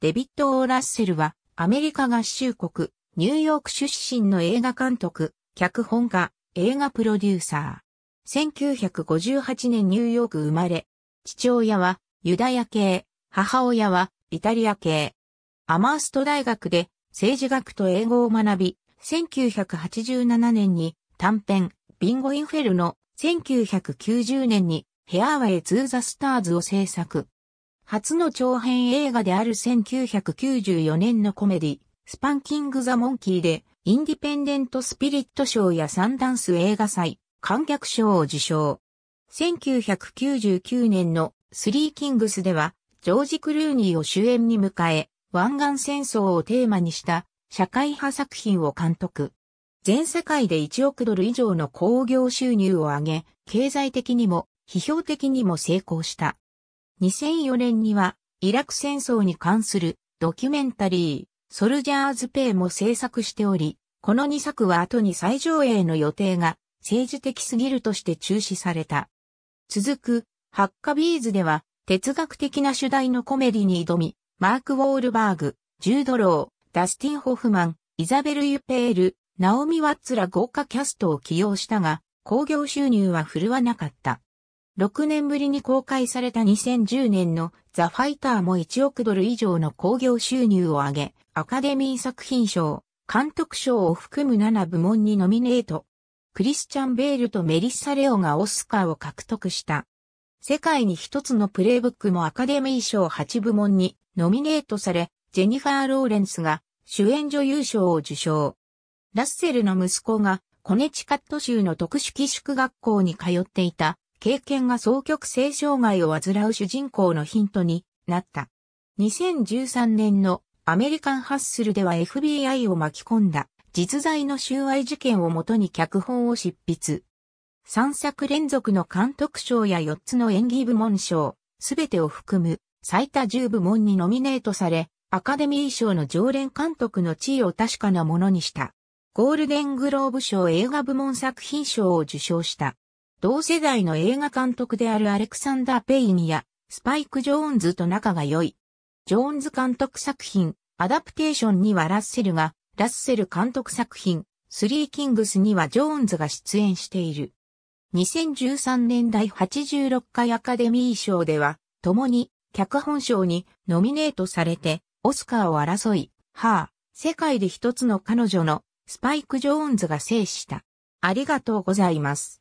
デビッド・オー・ラッセルは、アメリカ合衆国、ニューヨーク出身の映画監督、脚本家、映画プロデューサー。1958年ニューヨーク生まれ、父親はユダヤ系、母親はイタリア系。アマースト大学で政治学と英語を学び、1987年に短編、ビンゴ・インフェルの1990年にヘアウェイ・ツー・ザ・スターズを制作。初の長編映画である1994年のコメディ、スパンキング・ザ・モンキーで、インディペンデント・スピリット賞やサンダンス映画祭、観客賞を受賞。1999年のスリーキングスでは、ジョージ・クルーニーを主演に迎え、湾岸戦争をテーマにした社会派作品を監督。全世界で1億ドル以上の興行収入を上げ、経済的にも批評的にも成功した。2004年には、イラク戦争に関するドキュメンタリー、ソルジャーズペイも制作しており、この2作は後に再上映の予定が政治的すぎるとして中止された。続く、ハッカビーズでは、哲学的な主題のコメディに挑み、マーク・ウォールバーグ、ジュード・ロー、ダスティン・ホフマン、イザベル・ユペール、ナオミ・ワッツら豪華キャストを起用したが、興行収入は振るわなかった。6年ぶりに公開された2010年のザ・ファイターも1億ドル以上の興行収入を上げ、アカデミー作品賞、監督賞を含む7部門にノミネート。クリスチャン・ベールとメリッサ・レオがオスカーを獲得した。世界に一つのプレイブックもアカデミー賞8部門にノミネートされ、ジェニファー・ローレンスが主演女優賞を受賞。ラッセルの息子がコネチカット州の特殊寄宿学校に通っていた経験が双極性障害を患う主人公のヒントになった。2013年のアメリカンハッスルでは FBI を巻き込んだ実在の収賄事件をもとに脚本を執筆。3作連続の監督賞や4つの演技部門賞、すべてを含む最多10部門にノミネートされ、アカデミー賞の常連監督の地位を確かなものにした。ゴールデングローブ賞映画部門作品賞を受賞した。同世代の映画監督であるアレクサンダー・ペインやスパイク・ジョーンズと仲が良い。ジョーンズ監督作品、アダプテーションにはラッセルが、ラッセル監督作品、スリーキングスにはジョーンズが出演している。2013年第86回アカデミー賞では、共に脚本賞にノミネートされて、オスカーを争い、ハー、世界で一つの彼女のスパイク・ジョーンズが制した。ありがとうございます。